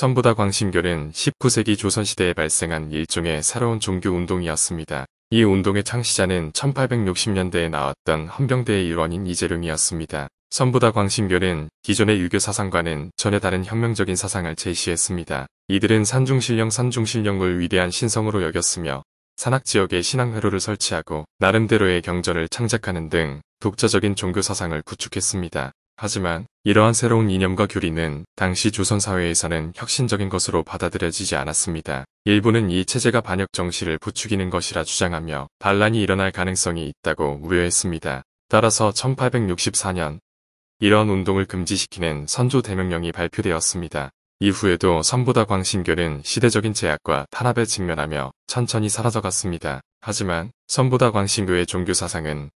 선부다 광신결은 19세기 조선시대에 발생한 일종의 새로운 종교운동이었습니다. 이 운동의 창시자는 1860년대에 나왔던 헌병대의 일원인 이재룡이었습니다. 선부다 광신결은 기존의 유교 사상과는 전혀 다른 혁명적인 사상을 제시했습니다. 이들은 산중신령 산중신령을 위대한 신성으로 여겼으며 산악지역에 신앙회로를 설치하고 나름대로의 경전을 창작하는 등 독자적인 종교사상을 구축했습니다. 하지만 이러한 새로운 이념과 교리는 당시 조선사회에서는 혁신적인 것으로 받아들여지지 않았습니다. 일부는이 체제가 반역 정신을 부추기는 것이라 주장하며 반란이 일어날 가능성이 있다고 우려했습니다. 따라서 1864년 이러한 운동을 금지시키는 선조 대명령이 발표되었습니다. 이후에도 선보다 광신교는 시대적인 제약과 탄압에 직면하며 천천히 사라져갔습니다. 하지만 선보다 광신교의 종교사상은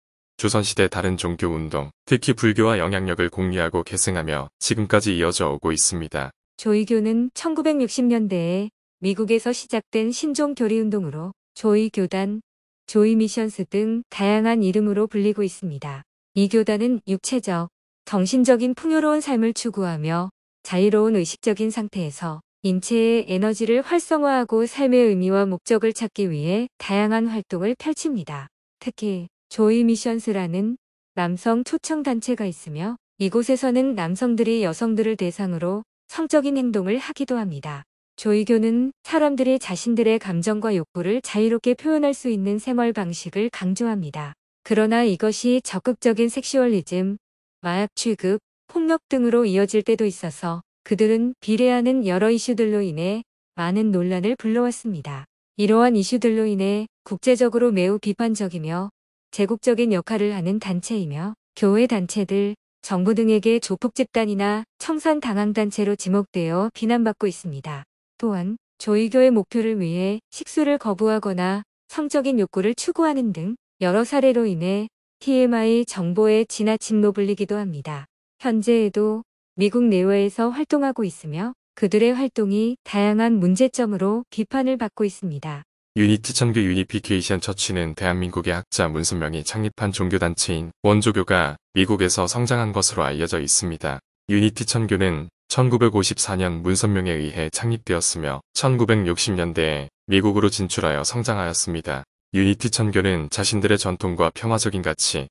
조선시대 다른 종교 운동, 특히 불교와 영향력을 공유하고 계승하며 지금까지 이어져 오고 있습니다. 조의교는 1960년대에 미국에서 시작된 신종 교리 운동으로 조의교단, 조의미션스 등 다양한 이름으로 불리고 있습니다. 이 교단은 육체적, 정신적인 풍요로운 삶을 추구하며 자유로운 의식적인 상태에서 인체의 에너지를 활성화하고 삶의 의미와 목적을 찾기 위해 다양한 활동을 펼칩니다. 특히 조이 미션스라는 남성 초청 단체가 있으며 이곳에서는 남성들이 여성들을 대상으로 성적인 행동을 하기도 합니다. 조이교는 사람들이 자신들의 감정과 욕구를 자유롭게 표현할 수 있는 생활 방식을 강조합니다. 그러나 이것이 적극적인 섹슈얼리즘, 마약 취급, 폭력 등으로 이어질 때도 있어서 그들은 비례하는 여러 이슈들로 인해 많은 논란을 불러왔습니다. 이러한 이슈들로 인해 국제적으로 매우 비판적이며 제국적인 역할을 하는 단체이며 교회 단체들, 정부 등에게 조폭 집단이나 청산 당황 단체로 지목되어 비난받고 있습니다. 또한 조의교의 목표를 위해 식수를 거부하거나 성적인 욕구를 추구하는 등 여러 사례로 인해 TMI 정보의 지나침로 불리기도 합니다. 현재에도 미국 내외에서 활동하고 있으며 그들의 활동이 다양한 문제점으로 비판을 받고 있습니다. 유니티 천교 유니피케이션 처치는 대한민국의 학자 문선명이 창립한 종교단체인 원조교가 미국에서 성장한 것으로 알려져 있습니다. 유니티 천교는 1954년 문선명에 의해 창립되었으며 1960년대에 미국으로 진출하여 성장하였습니다. 유니티 천교는 자신들의 전통과 평화적인 가치,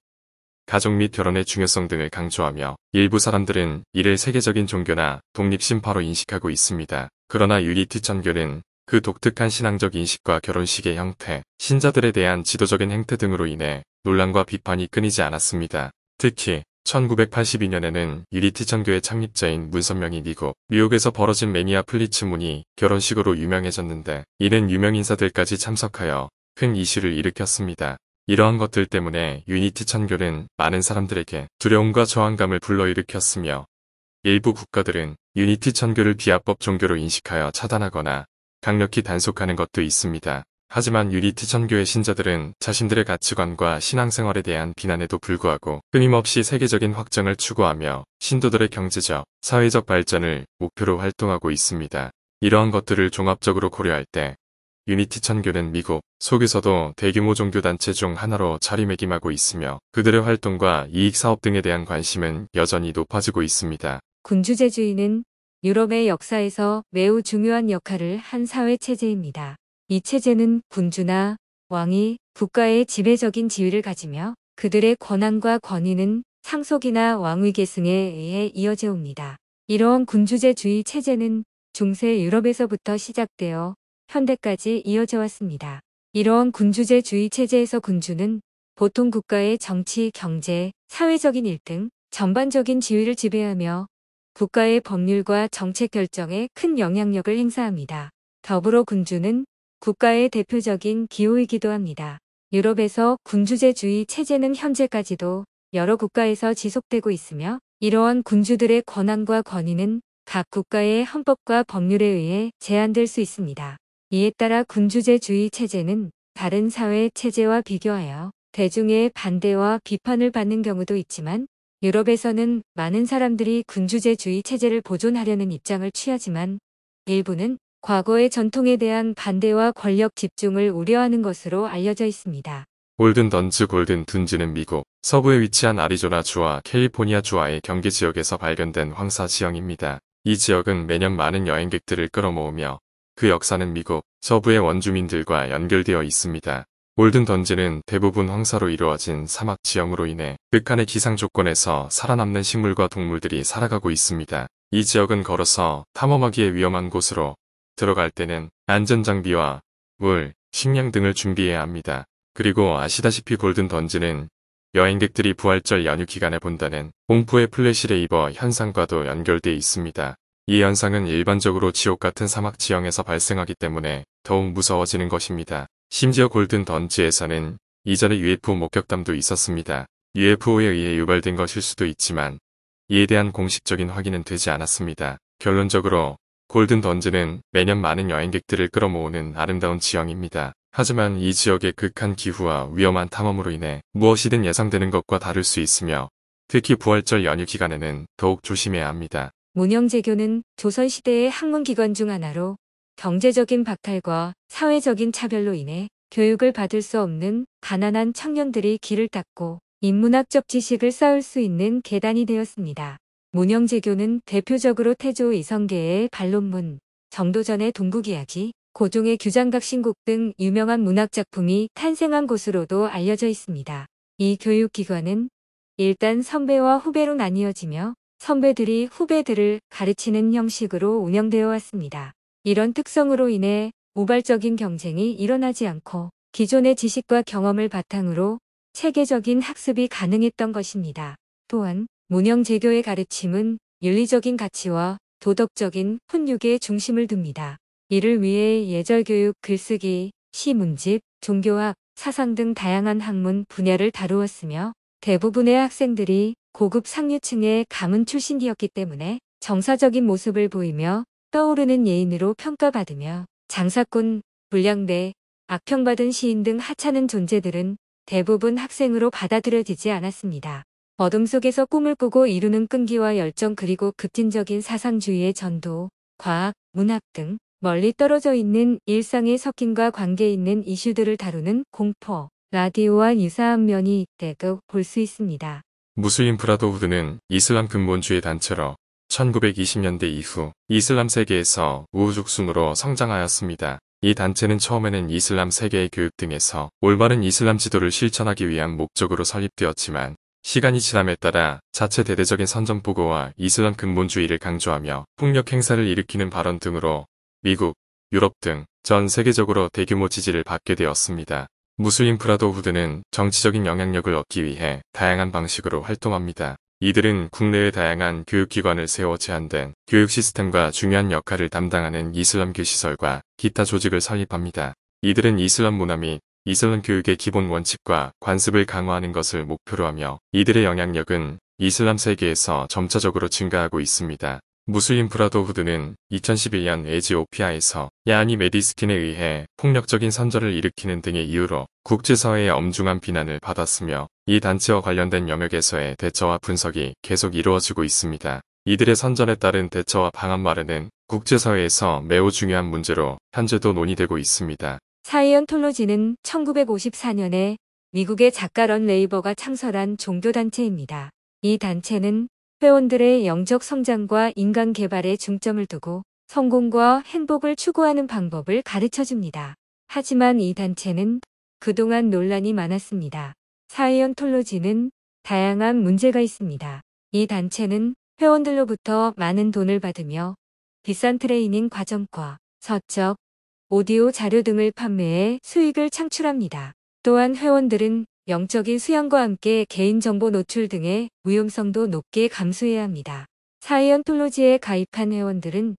가족 및 결혼의 중요성 등을 강조하며 일부 사람들은 이를 세계적인 종교나 독립신파로 인식하고 있습니다. 그러나 유니티 천교는 그 독특한 신앙적 인식과 결혼식의 형태, 신자들에 대한 지도적인 행태 등으로 인해 논란과 비판이 끊이지 않았습니다. 특히 1982년에는 유리티 천교의 창립자인 문선명이 미국, 뉴욕에서 벌어진 매니아 플리츠문이 결혼식으로 유명해졌는데 이는 유명인사들까지 참석하여 큰 이슈를 일으켰습니다. 이러한 것들 때문에 유니티 천교는 많은 사람들에게 두려움과 저항감을 불러일으켰으며 일부 국가들은 유니티 천교를 비합법 종교로 인식하여 차단하거나 강력히 단속하는 것도 있습니다. 하지만 유니티 천교의 신자들은 자신들의 가치관과 신앙생활에 대한 비난에도 불구하고 끊임없이 세계적인 확정을 추구하며 신도들의 경제적, 사회적 발전을 목표로 활동하고 있습니다. 이러한 것들을 종합적으로 고려할 때 유니티 천교는 미국 속에서도 대규모 종교단체 중 하나로 자리매김하고 있으며 그들의 활동과 이익사업 등에 대한 관심은 여전히 높아지고 있습니다. 군주제주의는 유럽의 역사에서 매우 중요한 역할을 한 사회체제입니다. 이 체제는 군주나 왕이 국가의 지배적인 지위를 가지며 그들의 권한과 권위는 상속이나 왕위 계승에 의해 이어져 옵니다. 이러한 군주제주의 체제는 중세 유럽에서부터 시작되어 현대까지 이어져 왔습니다. 이러한 군주제주의 체제에서 군주는 보통 국가의 정치, 경제, 사회적인 일등 전반적인 지위를 지배하며 국가의 법률과 정책 결정에 큰 영향력을 행사합니다. 더불어 군주는 국가의 대표적인 기호이기도 합니다. 유럽에서 군주제주의 체제는 현재까지도 여러 국가에서 지속되고 있으며 이러한 군주들의 권한과 권위는 각 국가의 헌법과 법률에 의해 제한될 수 있습니다. 이에 따라 군주제주의 체제는 다른 사회 체제와 비교하여 대중의 반대와 비판을 받는 경우도 있지만 유럽에서는 많은 사람들이 군주제주의 체제를 보존하려는 입장을 취하지만 일부는 과거의 전통에 대한 반대와 권력 집중을 우려하는 것으로 알려져 있습니다. 골든 던즈 골든 둔지는 미국 서부에 위치한 아리조나 주와 캘리포니아 주와의 경계 지역에서 발견된 황사 지형입니다. 이 지역은 매년 많은 여행객들을 끌어모으며 그 역사는 미국 서부의 원주민들과 연결되어 있습니다. 골든 던지는 대부분 황사로 이루어진 사막 지형으로 인해 극한의 기상 조건에서 살아남는 식물과 동물들이 살아가고 있습니다. 이 지역은 걸어서 탐험하기에 위험한 곳으로 들어갈 때는 안전장비와 물, 식량 등을 준비해야 합니다. 그리고 아시다시피 골든 던지는 여행객들이 부활절 연휴 기간에 본다는 공포의 플래시레 이버 현상과도 연결돼 있습니다. 이 현상은 일반적으로 지옥 같은 사막 지형에서 발생하기 때문에 더욱 무서워지는 것입니다. 심지어 골든 던지에서는 이전에 UFO 목격담도 있었습니다. UFO에 의해 유발된 것일 수도 있지만 이에 대한 공식적인 확인은 되지 않았습니다. 결론적으로 골든 던지는 매년 많은 여행객들을 끌어모으는 아름다운 지형입니다. 하지만 이 지역의 극한 기후와 위험한 탐험으로 인해 무엇이든 예상되는 것과 다를 수 있으며 특히 부활절 연휴 기간에는 더욱 조심해야 합니다. 문영제교는 조선시대의 학문기관 중 하나로 경제적인 박탈과 사회적인 차별로 인해 교육을 받을 수 없는 가난한 청년들이 길을 닦고 인문학적 지식을 쌓을 수 있는 계단이 되었습니다. 문영재교는 대표적으로 태조 이성계의 반론문, 정도전의 동국이야기, 고종의 규장각 신곡 등 유명한 문학작품이 탄생한 곳으로도 알려져 있습니다. 이 교육기관은 일단 선배와 후배로 나뉘어지며 선배들이 후배들을 가르치는 형식으로 운영되어 왔습니다. 이런 특성으로 인해 우발적인 경쟁이 일어나지 않고 기존의 지식과 경험을 바탕으로 체계적인 학습이 가능했던 것입니다. 또한 문형제교의 가르침은 윤리적인 가치와 도덕적인 훈육에 중심을 둡니다. 이를 위해 예절교육, 글쓰기, 시문집, 종교학, 사상 등 다양한 학문 분야를 다루었으며 대부분의 학생들이 고급 상류층의 가문 출신이었기 때문에 정사적인 모습을 보이며 떠오르는 예인으로 평가받으며 장사꾼, 불량배, 악평받은 시인 등 하찮은 존재들은 대부분 학생으로 받아들여지지 않았습니다. 어둠 속에서 꿈을 꾸고 이루는 끈기와 열정 그리고 급진적인 사상주의의 전도, 과학, 문학 등 멀리 떨어져 있는 일상의 섞임과 관계 있는 이슈들을 다루는 공포, 라디오와 유사한 면이 있때도볼수 그 있습니다. 무슬림 브라더우드는 이슬람 근본주의 단체로 1920년대 이후 이슬람 세계에서 우후죽순으로 성장하였습니다. 이 단체는 처음에는 이슬람 세계의 교육 등에서 올바른 이슬람 지도를 실천하기 위한 목적으로 설립되었지만 시간이 지남에 따라 자체 대대적인 선전 보고와 이슬람 근본주의를 강조하며 폭력 행사를 일으키는 발언 등으로 미국, 유럽 등 전 세계적으로 대규모 지지를 받게 되었습니다. 무슬림 프라도 후드는 정치적인 영향력을 얻기 위해 다양한 방식으로 활동합니다. 이들은 국내의 다양한 교육기관을 세워 제한된 교육 시스템과 중요한 역할을 담당하는 이슬람교 시설과 기타 조직을 설립합니다. 이들은 이슬람 문화 및 이슬람 교육의 기본 원칙과 관습을 강화하는 것을 목표로 하며 이들의 영향력은 이슬람 세계에서 점차적으로 증가하고 있습니다. 무슬림 브라더후드는 2011년 에지오피아에서 야니 메디스킨에 의해 폭력적인 선전을 일으키는 등의 이유로 국제사회의 엄중한 비난을 받았으며 이 단체와 관련된 영역에서의 대처와 분석이 계속 이루어지고 있습니다. 이들의 선전에 따른 대처와 방안 마련은 국제사회에서 매우 중요한 문제로 현재도 논의되고 있습니다. 사이언톨로지는 1954년에 미국의 작가 런 레이버가 창설한 종교단체입니다. 이 단체는 회원들의 영적 성장과 인간 개발에 중점을 두고 성공과 행복을 추구하는 방법을 가르쳐 줍니다. 하지만 이 단체는 그동안 논란이 많았습니다. 사이언톨로지는 다양한 문제가 있습니다. 이 단체는 회원들로부터 많은 돈을 받으며 비싼 트레이닝 과정과 서적, 오디오 자료 등을 판매해 수익을 창출합니다. 또한 회원들은 영적인 수양과 함께 개인정보 노출 등의 위험성도 높게 감수해야 합니다. 사이언톨로지에 가입한 회원들은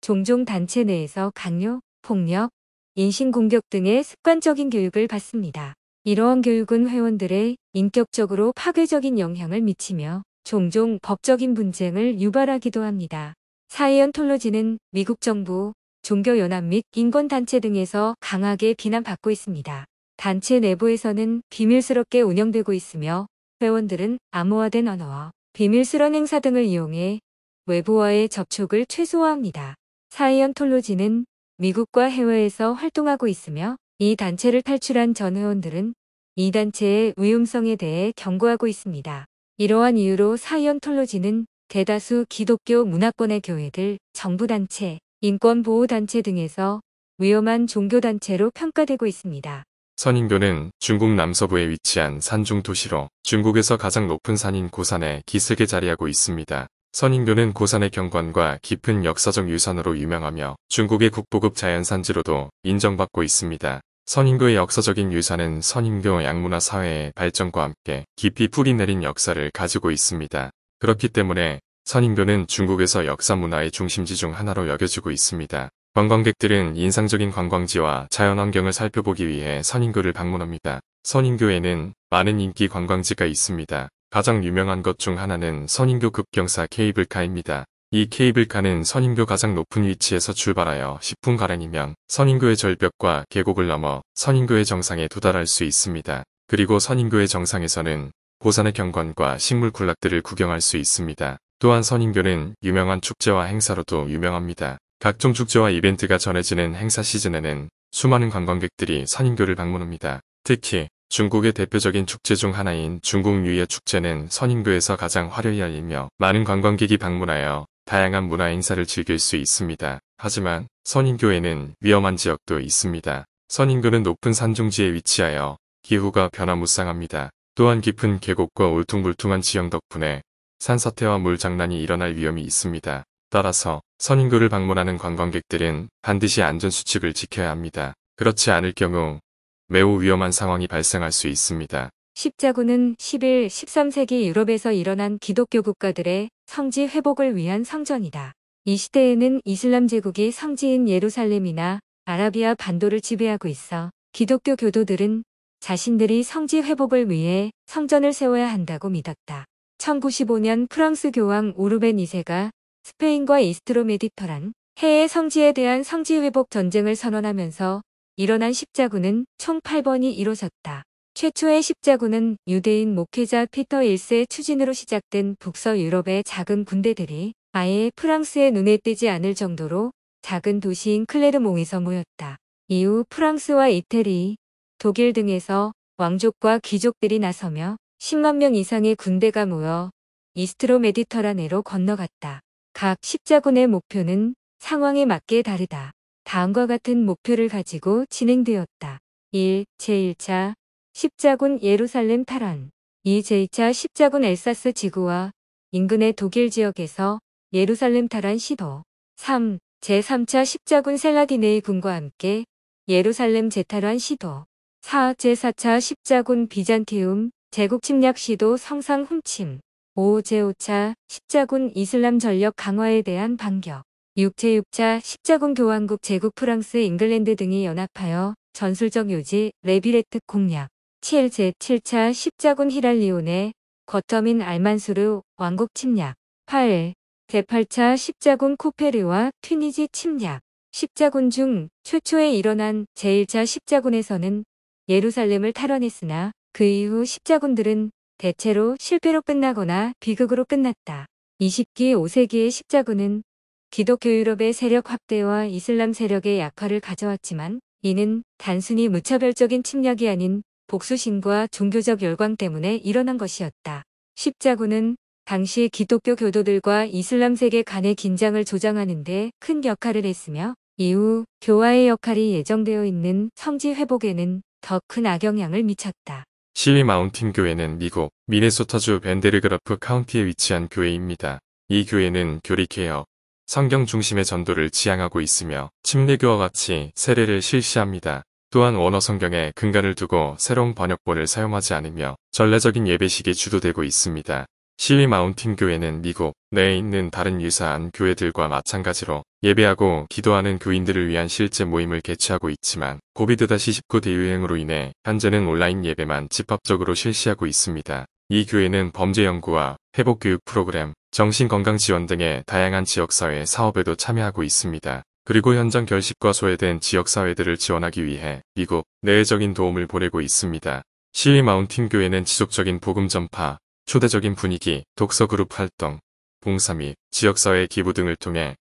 종종 단체 내에서 강요, 폭력, 인신공격 등의 습관적인 교육을 받습니다. 이러한 교육은 회원들의 인격적으로 파괴적인 영향을 미치며 종종 법적인 분쟁을 유발하기도 합니다. 사이언톨로지는 미국 정부, 종교연합 및 인권단체 등에서 강하게 비난받고 있습니다. 단체 내부에서는 비밀스럽게 운영되고 있으며 회원들은 암호화된 언어와 비밀스런 행사 등을 이용해 외부와의 접촉을 최소화합니다. 사이언톨로지는 미국과 해외에서 활동하고 있으며 이 단체를 탈출한 전 의원들은 이 단체의 위험성에 대해 경고하고 있습니다. 이러한 이유로 사이언톨로지는 대다수 기독교 문화권의 교회들, 정부단체, 인권보호단체 등에서 위험한 종교단체로 평가되고 있습니다. 선인교는 중국 남서부에 위치한 산중 도시로 중국에서 가장 높은 산인 고산에 기슭에 자리하고 있습니다. 선인교는 고산의 경관과 깊은 역사적 유산으로 유명하며 중국의 국보급 자연산지로도 인정받고 있습니다. 선인교의 역사적인 유산은 선인교 양문화 사회의 발전과 함께 깊이 뿌리내린 역사를 가지고 있습니다. 그렇기 때문에 선인교는 중국에서 역사 문화의 중심지 중 하나로 여겨지고 있습니다. 관광객들은 인상적인 관광지와 자연환경을 살펴보기 위해 선인교를 방문합니다. 선인교에는 많은 인기 관광지가 있습니다. 가장 유명한 것 중 하나는 선인교 급경사 케이블카입니다. 이 케이블카는 선인교 가장 높은 위치에서 출발하여 10분가량이면 선인교의 절벽과 계곡을 넘어 선인교의 정상에 도달할 수 있습니다. 그리고 선인교의 정상에서는 고산의 경관과 식물 군락들을 구경할 수 있습니다. 또한 선인교는 유명한 축제와 행사로도 유명합니다. 각종 축제와 이벤트가 전해지는 행사 시즌에는 수많은 관광객들이 선인교를 방문합니다. 특히 중국의 대표적인 축제 중 하나인 중국 뉴이 축제는 선인교에서 가장 화려히 열리며 많은 관광객이 방문하여 다양한 문화 행사를 즐길 수 있습니다. 하지만 선인교에는 위험한 지역도 있습니다. 선인교는 높은 산중지에 위치하여 기후가 변화무쌍합니다. 또한 깊은 계곡과 울퉁불퉁한 지형 덕분에 산사태와 물장난이 일어날 위험이 있습니다. 따라서 선인교를 방문하는 관광객들은 반드시 안전수칙을 지켜야 합니다. 그렇지 않을 경우 매우 위험한 상황이 발생할 수 있습니다. 십자군은 11, 13세기 유럽에서 일어난 기독교 국가들의 성지 회복을 위한 성전이다. 이 시대에는 이슬람 제국이 성지인 예루살렘이나 아라비아 반도를 지배하고 있어 기독교 교도들은 자신들이 성지 회복을 위해 성전을 세워야 한다고 믿었다. 1095년 프랑스 교황 오르벤 2세가 스페인과 이스트로 메디터란 해의 성지에 대한 성지 회복 전쟁을 선언하면서 일어난 십자군은 총 8번이 이뤄졌다. 최초의 십자군은 유대인 목회자 피터 1세의 추진으로 시작된 북서 유럽의 작은 군대들이 아예 프랑스의 눈에 띄지 않을 정도로 작은 도시인 클레르몽에서 모였다. 이후 프랑스와 이태리, 독일 등에서 왕족과 귀족들이 나서며 10만 명 이상의 군대가 모여 이스트로 메디터라네로 건너갔다. 각 십자군의 목표는 상황에 맞게 다르다. 다음과 같은 목표를 가지고 진행되었다. 1. 제1차 십자군 예루살렘 탈환 이 제2차 십자군 엘사스 지구와 인근의 독일 지역에서 예루살렘 탈환 시도 3. 제3차 십자군 셀라디네이 군과 함께 예루살렘 재탈환 시도 4. 제4차 십자군 비잔티움 제국 침략 시도 성상 훔침 5. 제5차 십자군 이슬람 전력 강화에 대한 반격 6. 제6차 십자군 교황국 제국 프랑스 잉글랜드 등이 연합하여 전술적 요지 레비레트 공략 7. 제7차 십자군 히랄리온의 거터민 알만수르 왕국 침략 8. 제8차 십자군 코페르와 튀니지 침략 십자군 중 최초에 일어난 제1차 십자군에서는 예루살렘을 탈환했으나 그 이후 십자군들은 대체로 실패로 끝나거나 비극으로 끝났다. 20기 5세기의 십자군은 기독교 유럽의 세력 확대와 이슬람 세력의 약화를 가져왔지만 이는 단순히 무차별적인 침략이 아닌 복수심과 종교적 열광 때문에 일어난 것이었다. 십자군은 당시 기독교 교도들과 이슬람 세계 간의 긴장을 조장하는 데 큰 역할을 했으며 이후 교화의 역할이 예정되어 있는 성지 회복에는 더 큰 악영향을 미쳤다. 시위 마운틴 교회는 미국 미네소타주 벤데르그라프 카운티에 위치한 교회입니다. 이 교회는 교리케어 성경 중심의 전도를 지향하고 있으며 침례교와 같이 세례를 실시합니다. 또한 원어 성경에 근간을 두고 새로운 번역본을 사용하지 않으며 전례적인 예배식이 주도되고 있습니다. 시위 마운틴 교회는 미국 내에 있는 다른 유사한 교회들과 마찬가지로 예배하고 기도하는 교인들을 위한 실제 모임을 개최하고 있지만 고비드-19 대유행으로 인해 현재는 온라인 예배만 집합적으로 실시하고 있습니다. 이 교회는 범죄 연구와 회복 교육 프로그램, 정신건강 지원 등의 다양한 지역사회 사업에도 참여하고 있습니다. 그리고 현장 결식과 소외된 지역사회들을 지원하기 위해 미국 내외적인 도움을 보내고 있습니다. 시위 마운틴 교회는 지속적인 복음 전파, 초대적인 분위기, 독서그룹 활동, 봉사 및 지역사회 기부 등을 통해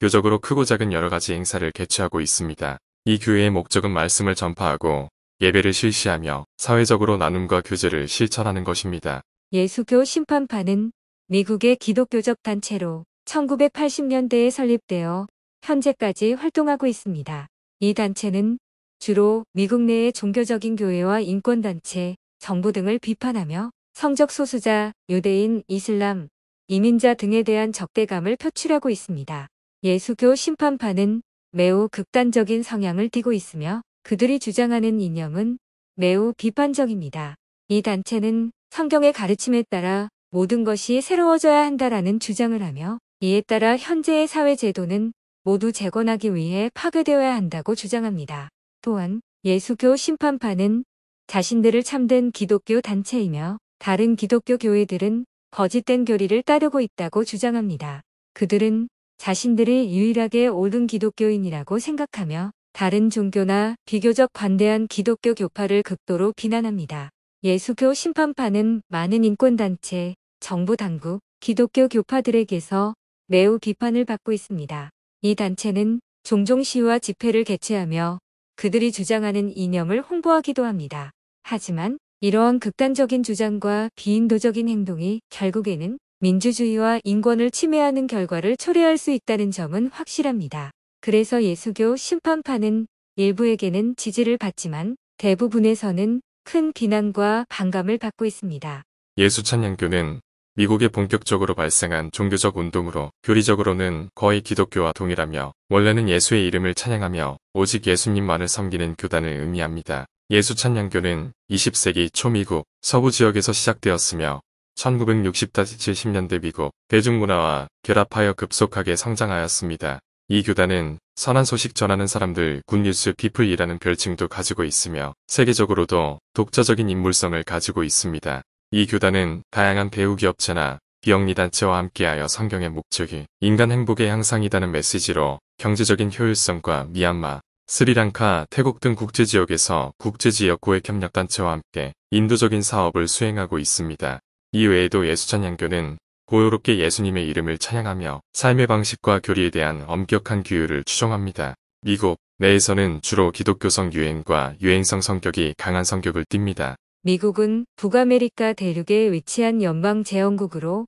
교적으로 크고 작은 여러가지 행사를 개최하고 있습니다. 이 교회의 목적은 말씀을 전파하고 예배를 실시하며 사회적으로 나눔과 교제를 실천하는 것입니다. 예수교 심판파는 미국의 기독교적 단체로 1980년대에 설립되어 현재까지 활동하고 있습니다. 이 단체는 주로 미국 내의 종교적인 교회와 인권단체, 정부 등을 비판하며 성적 소수자, 유대인, 이슬람, 이민자 등에 대한 적대감을 표출하고 있습니다. 예수교 심판파는 매우 극단적인 성향을 띠고 있으며 그들이 주장하는 이념은 매우 비판적입니다. 이 단체는 성경의 가르침에 따라 모든 것이 새로워져야 한다라는 주장을 하며 이에 따라 현재의 사회 제도는 모두 재건하기 위해 파괴되어야 한다고 주장합니다. 또한 예수교 심판파는 자신들을 참된 기독교 단체이며 다른 기독교 교회들은 거짓된 교리를 따르고 있다고 주장합니다. 그들은 자신들이 유일하게 옳은 기독교인이라고 생각하며 다른 종교나 비교적 관대한 기독교 교파를 극도로 비난합니다. 예수교 심판파는 많은 인권단체, 정부 당국, 기독교 교파들에게서 매우 비판을 받고 있습니다. 이 단체는 종종 시위와 집회를 개최하며 그들이 주장하는 이념을 홍보하기도 합니다. 하지만 이러한 극단적인 주장과 비인도적인 행동이 결국에는 민주주의와 인권을 침해하는 결과를 초래할 수 있다는 점은 확실합니다. 그래서 예수교 심판파는 일부에게는 지지를 받지만 대부분에서는 큰 비난과 반감을 받고 있습니다. 예수 찬양교는 미국에 본격적으로 발생한 종교적 운동으로 교리적으로는 거의 기독교와 동일하며 원래는 예수의 이름을 찬양하며 오직 예수님만을 섬기는 교단을 의미합니다. 예수 찬양교는 20세기 초 미국 서부 지역에서 시작되었으며 1960-70년대 미국 대중문화와 결합하여 급속하게 성장하였습니다. 이 교단은 선한 소식 전하는 사람들 굿뉴스 피플이라는 별칭도 가지고 있으며 세계적으로도 독자적인 인물성을 가지고 있습니다. 이 교단은 다양한 배우 기업체나 비영리단체와 함께하여 성경의 목적이 인간 행복의 향상이라는 메시지로 경제적인 효율성과 미얀마, 스리랑카, 태국 등 국제지역에서 국제지역 고의 협력단체와 함께 인도적인 사업을 수행하고 있습니다. 이외에도 예수찬양교는 고요롭게 예수님의 이름을 찬양하며 삶의 방식과 교리에 대한 엄격한 규율을 추종합니다. 미국 내에서는 주로 기독교성 유행과 유행성 성격이 강한 성격을 띱니다. 미국은 북아메리카 대륙에 위치한 연방 제왕국으로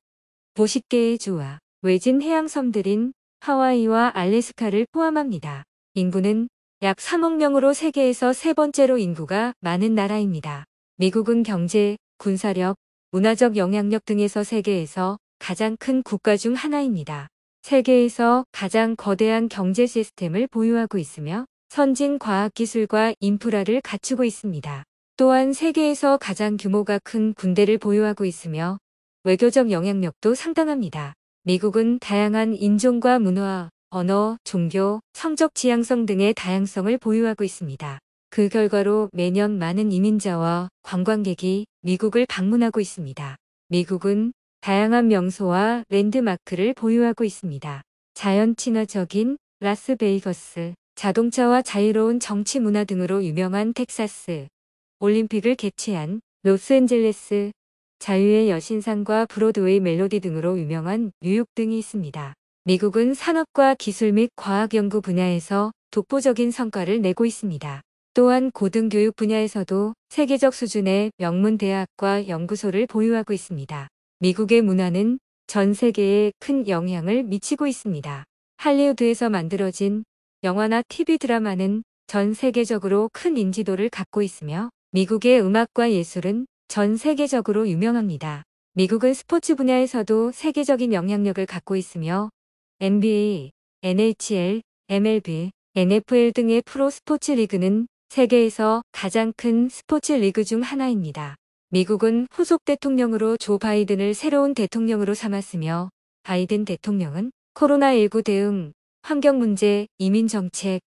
보십개의 주와 외진 해양섬들인 하와이와 알래스카를 포함합니다. 인구는 약 3억 명으로 세계에서 세 번째로 인구가 많은 나라입니다. 미국은 경제, 군사력, 문화적 영향력 등에서 세계에서 가장 큰 국가 중 하나입니다. 세계에서 가장 거대한 경제 시스템을 보유하고 있으며 선진 과학기술과 인프라를 갖추고 있습니다. 또한 세계에서 가장 규모가 큰 군대를 보유하고 있으며 외교적 영향력도 상당합니다. 미국은 다양한 인종과 문화, 언어, 종교, 성적 지향성 등의 다양성을 보유하고 있습니다. 그 결과로 매년 많은 이민자와 관광객이 미국을 방문하고 있습니다. 미국은 다양한 명소와 랜드마크를 보유하고 있습니다. 자연 친화적인 라스베이거스, 자동차와 자유로운 정치 문화 등으로 유명한 텍사스, 올림픽을 개최한 로스앤젤레스 자유의 여신상과 브로드웨이 멜로디 등으로 유명한 뉴욕 등이 있습니다. 미국은 산업과 기술 및 과학 연구 분야에서 독보적인 성과를 내고 있습니다. 또한 고등교육 분야에서도 세계적 수준의 명문 대학과 연구소를 보유하고 있습니다. 미국의 문화는 전 세계에 큰 영향을 미치고 있습니다. 할리우드에서 만들어진 영화나 TV 드라마는 전 세계적으로 큰 인지도를 갖고 있으며 미국의 음악과 예술은 전 세계적으로 유명합니다. 미국은 스포츠 분야에서도 세계적인 영향력을 갖고 있으며 NBA, NHL, MLB, NFL 등의 프로 스포츠 리그는 세계에서 가장 큰 스포츠 리그 중 하나입니다. 미국은 후속 대통령으로 조 바이든을 새로운 대통령으로 삼았으며 바이든 대통령은 코로나19 대응, 환경 문제, 이민 정책,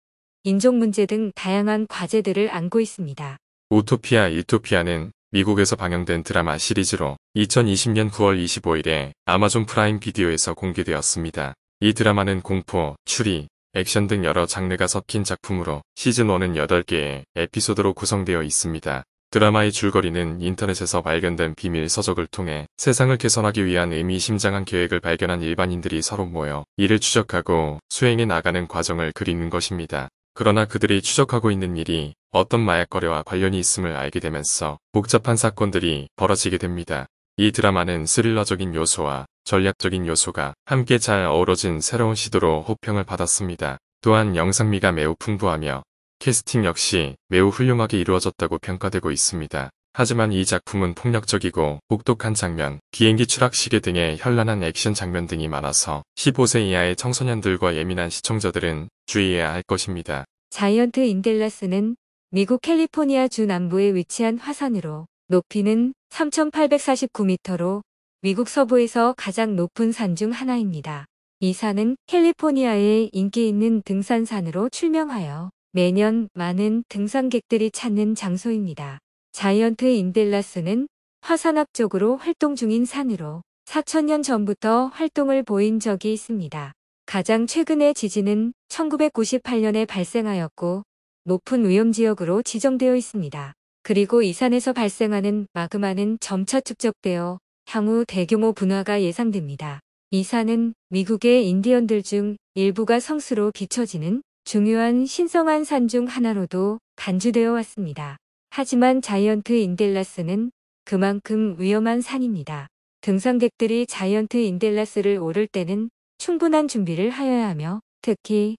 인종 문제 등 다양한 과제들을 안고 있습니다. 우토피아 이토피아는 미국에서 방영된 드라마 시리즈로 2020년 9월 25일에 아마존 프라임 비디오에서 공개되었습니다. 이 드라마는 공포, 추리, 액션 등 여러 장르가 섞인 작품으로 시즌1은 8개의 에피소드로 구성되어 있습니다. 드라마의 줄거리는 인터넷에서 발견된 비밀 서적을 통해 세상을 개선하기 위한 의미심장한 계획을 발견한 일반인들이 서로 모여 이를 추적하고 수행해 나가는 과정을 그리는 것입니다. 그러나 그들이 추적하고 있는 일이 어떤 마약거래와 관련이 있음을 알게 되면서 복잡한 사건들이 벌어지게 됩니다. 이 드라마는 스릴러적인 요소와 전략적인 요소가 함께 잘 어우러진 새로운 시도로 호평을 받았습니다. 또한 영상미가 매우 풍부하며 캐스팅 역시 매우 훌륭하게 이루어졌다고 평가되고 있습니다. 하지만 이 작품은 폭력적이고 혹독한 장면, 비행기 추락시계 등의 현란한 액션 장면 등이 많아서 15세 이하의 청소년들과 예민한 시청자들은 주의해야 할 것입니다. 자이언트 인델라스는 미국 캘리포니아 주 남부에 위치한 화산으로 높이는 3,849m로 미국 서부에서 가장 높은 산 중 하나입니다. 이 산은 캘리포니아의 인기 있는 등산산으로 출명하여 매년 많은 등산객들이 찾는 장소입니다. 자이언트 인델라스는 화산 앞쪽으로 활동 중인 산으로 4 0 0 0년 전부터 활동을 보인 적이 있습니다. 가장 최근의 지진은 1998년에 발생하였고 높은 위험 지역으로 지정되어 있습니다. 그리고 이 산에서 발생하는 마그마는 점차 축적되어 향후 대규모 분화가 예상됩니다. 이 산은 미국의 인디언들 중 일부가 성수로 비춰지는 중요한 신성한 산 중 하나로도 간주되어 왔습니다. 하지만 자이언트 인델라스는 그만큼 위험한 산입니다. 등산객들이 자이언트 인델라스를 오를 때는 충분한 준비를 하여야 하며 특히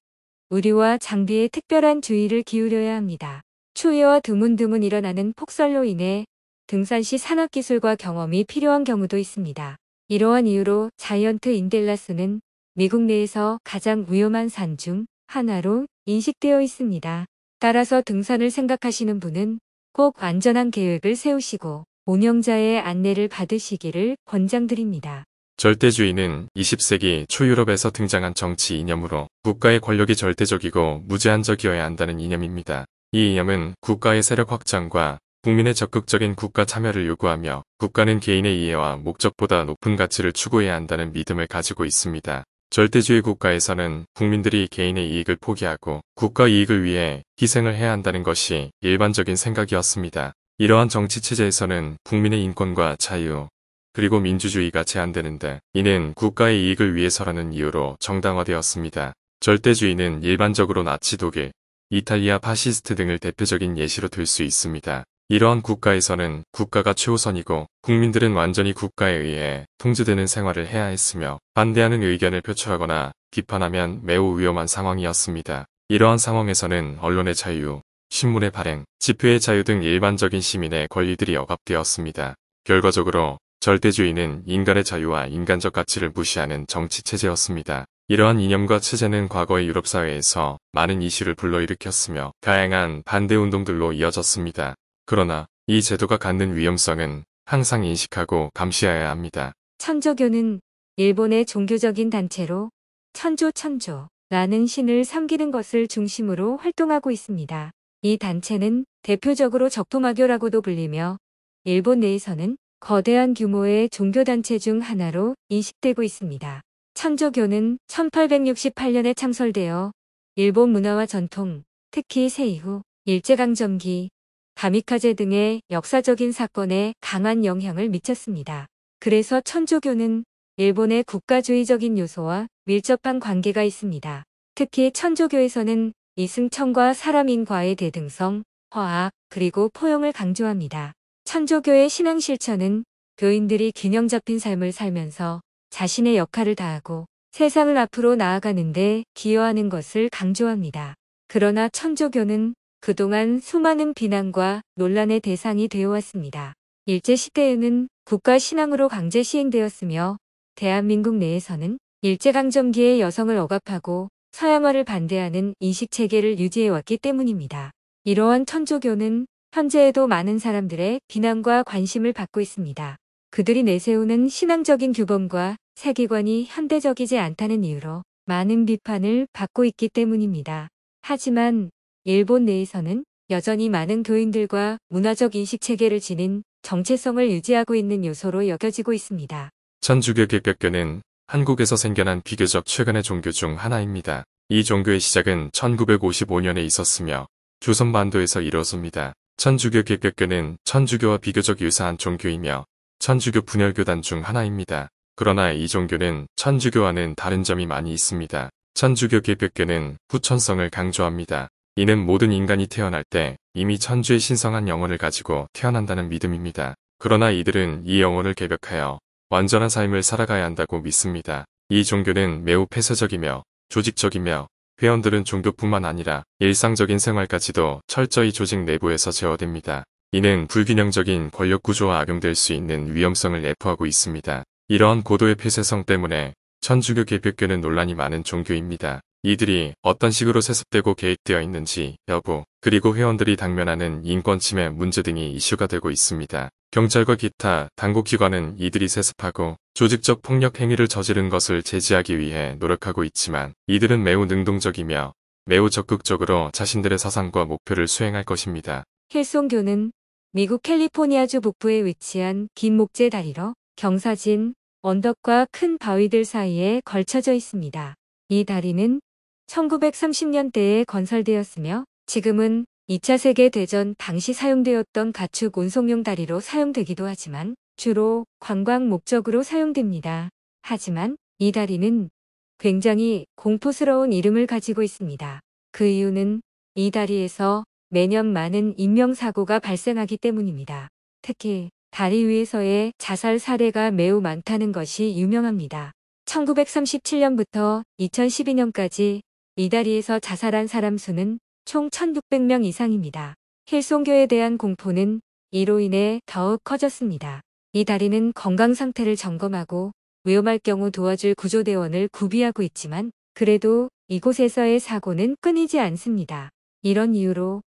의류와 장비에 특별한 주의를 기울여야 합니다. 추위와 드문드문 일어나는 폭설로 인해 등산 시산업기술과 경험이 필요한 경우도 있습니다. 이러한 이유로 자이언트 인델라스는 미국 내에서 가장 위험한 산 중 하나로 인식되어 있습니다. 따라서 등산을 생각하시는 분은 꼭 안전한 계획을 세우시고 운영자의 안내를 받으시기를 권장드립니다. 절대주의는 20세기 초유럽에서 등장한 정치 이념으로 국가의 권력이 절대적이고 무제한적이어야 한다는 이념입니다. 이 이념은 국가의 세력 확장과 국민의 적극적인 국가 참여를 요구하며 국가는 개인의 이해와 목적보다 높은 가치를 추구해야 한다는 믿음을 가지고 있습니다. 절대주의 국가에서는 국민들이 개인의 이익을 포기하고 국가 이익을 위해 희생을 해야 한다는 것이 일반적인 생각이었습니다. 이러한 정치체제에서는 국민의 인권과 자유, 그리고 민주주의가 제한되는데 이는 국가의 이익을 위해서라는 이유로 정당화되었습니다. 절대주의는 일반적으로 나치 독일, 이탈리아 파시스트 등을 대표적인 예시로 들 수 있습니다. 이러한 국가에서는 국가가 최우선이고 국민들은 완전히 국가에 의해 통제되는 생활을 해야 했으며 반대하는 의견을 표출하거나 비판하면 매우 위험한 상황이었습니다. 이러한 상황에서는 언론의 자유, 신문의 발행, 집회의 자유 등 일반적인 시민의 권리들이 억압되었습니다. 결과적으로 절대주의는 인간의 자유와 인간적 가치를 무시하는 정치체제였습니다. 이러한 이념과 체제는 과거의 유럽사회에서 많은 이슈를 불러일으켰으며 다양한 반대운동들로 이어졌습니다. 그러나 이 제도가 갖는 위험성은 항상 인식하고 감시해야 합니다. 천조교는 일본의 종교적인 단체로 천조 천조라는 신을 섬기는 것을 중심으로 활동하고 있습니다. 이 단체는 대표적으로 적토마교라고도 불리며 일본 내에서는 거대한 규모의 종교단체 중 하나로 인식되고 있습니다. 천조교는 1868년에 창설되어 일본 문화와 전통, 특히 세이후, 일제강점기, 가미카제 등의 역사적인 사건에 강한 영향을 미쳤습니다. 그래서 천조교는 일본의 국가주의적인 요소와 밀접한 관계가 있습니다. 특히 천조교에서는 이승천과 사람인과의 대등성, 화학, 그리고 포용을 강조합니다. 창조교의 신앙 실천은 교인들이 균형 잡힌 삶을 살면서 자신의 역할을 다하고 세상을 앞으로 나아가는데 기여하는 것을 강조합니다. 그러나 천조교는 그동안 수많은 비난과 논란의 대상이 되어왔습니다. 일제시대에는 국가 신앙으로 강제 시행되었으며 대한민국 내에서는 일제강점기에 여성을 억압하고 서양화를 반대하는 인식체계를 유지해왔기 때문입니다. 이러한 천조교는 현재에도 많은 사람들의 비난과 관심을 받고 있습니다. 그들이 내세우는 신앙적인 규범과 세계관이 현대적이지 않다는 이유로 많은 비판을 받고 있기 때문입니다. 하지만 일본 내에서는 여전히 많은 교인들과 문화적 인식 체계를 지닌 정체성을 유지하고 있는 요소로 여겨지고 있습니다. 천주교개 뼈교는 한국에서 생겨난 비교적 최근의 종교 중 하나입니다. 이 종교의 시작은 1955년에 있었으며 조선반도에서 이루어집니다. 천주교 개격교는 천주교와 비교적 유사한 종교이며 천주교 분열교단 중 하나입니다. 그러나 이 종교는 천주교와는 다른 점이 많이 있습니다. 천주교 개격교는 후천성을 강조합니다. 이는 모든 인간이 태어날 때 이미 천주의 신성한 영혼을 가지고 태어난다는 믿음입니다. 그러나 이들은 이 영혼을 개벽하여 완전한 삶을 살아가야 한다고 믿습니다. 이 종교는 매우 폐쇄적이며 조직적이며 회원들은 종교뿐만 아니라 일상적인 생활까지도 철저히 조직 내부에서 제어됩니다. 이는 불균형적인 권력 구조와 악용될 수 있는 위험성을 내포하고 있습니다. 이러한 고도의 폐쇄성 때문에 천주교 개벽교는 논란이 많은 종교입니다. 이들이 어떤 식으로 세습되고 계획되어 있는지 여부, 그리고 회원들이 당면하는 인권 침해 문제 등이 이슈가 되고 있습니다. 경찰과 기타 당국기관은 이들이 세습하고 조직적 폭력 행위를 저지른 것을 제지하기 위해 노력하고 있지만 이들은 매우 능동적이며 매우 적극적으로 자신들의 사상과 목표를 수행할 것입니다. 힐송교는 미국 캘리포니아주 북부에 위치한 긴 목재 다리로 경사진, 언덕과 큰 바위들 사이에 걸쳐져 있습니다. 이 다리는 1930년대에 건설되었으며 지금은 2차 세계대전 당시 사용되었던 가축 운송용 다리로 사용되기도 하지만 주로 관광 목적으로 사용됩니다. 하지만 이 다리는 굉장히 공포스러운 이름을 가지고 있습니다. 그 이유는 이 다리에서 매년 많은 인명사고가 발생하기 때문입니다. 특히 다리 위에서의 자살 사례가 매우 많다는 것이 유명합니다. 1937년부터 2012년까지 이 다리에서 자살한 사람 수는 총 1,600명 이상입니다. 힐송교에 대한 공포는 이로 인해 더욱 커졌습니다. 이 다리는 건강 상태를 점검하고 위험할 경우 도와줄 구조대원을 구비하고 있지만 그래도 이곳에서의 사고는 끊이지 않습니다. 이런 이유로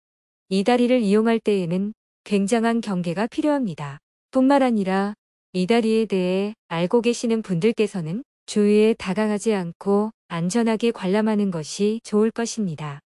이 다리를 이용할 때에는 굉장한 경계가 필요합니다. 뿐만 아니라 이 다리에 대해 알고 계시는 분들께서는 주위에 다가가지 않고 안전하게 관람하는 것이 좋을 것입니다.